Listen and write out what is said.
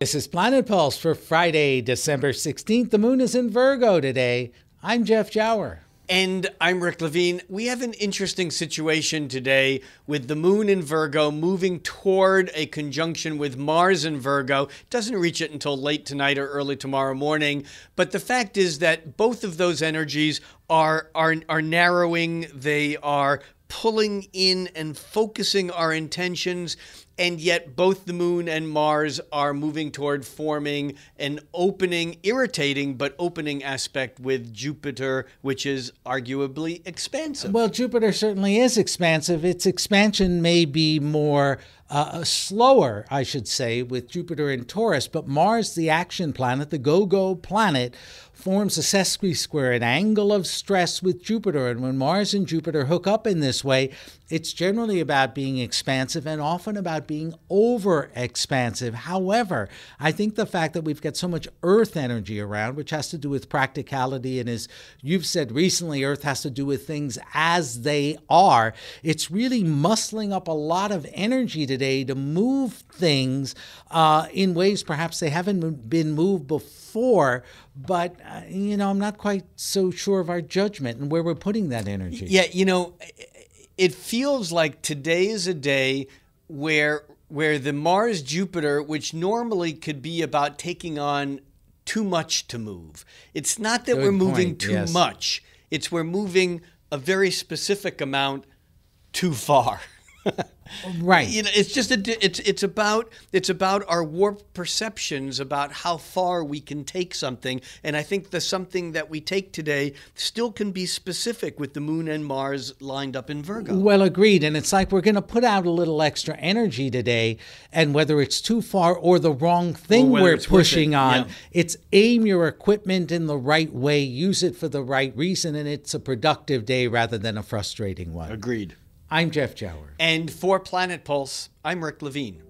This is Planet Pulse for Friday, December 16th. The moon is in Virgo today. I'm Jeff Jower. And I'm Rick Levine. We have an interesting situation today with the moon in Virgo moving toward a conjunction with Mars in Virgo. doesn't reach it until late tonight or early tomorrow morning. But the fact is that both of those energies are, are, are narrowing, they are pulling in and focusing our intentions and yet both the moon and Mars are moving toward forming an opening, irritating, but opening aspect with Jupiter, which is arguably expansive. Well, Jupiter certainly is expansive. Its expansion may be more uh, uh slower, I should say, with Jupiter in Taurus, but Mars, the action planet, the go go planet, forms a sesquisquare, an angle of stress with Jupiter. And when Mars and Jupiter hook up in this way, it's generally about being expansive and often about being over expansive. However, I think the fact that we've got so much earth energy around, which has to do with practicality and as you've said recently, earth has to do with things as they are, it's really muscling up a lot of energy today to move things uh, in ways perhaps they haven't been moved before. But, uh, you know, I'm not quite so sure of our judgment and where we're putting that energy. Yeah, you know, it feels like today is a day where where the Mars Jupiter, which normally could be about taking on too much to move, it's not that Good we're moving point, too yes. much. It's we're moving a very specific amount too far. right. You know, it's just a, it's it's about it's about our warped perceptions about how far we can take something, and I think the something that we take today still can be specific with the moon and Mars lined up in Virgo. Well, agreed. And it's like we're going to put out a little extra energy today, and whether it's too far or the wrong thing we're pushing it. on, yeah. it's aim your equipment in the right way, use it for the right reason, and it's a productive day rather than a frustrating one. Agreed. I'm Jeff Jower. And for Planet Pulse, I'm Rick Levine.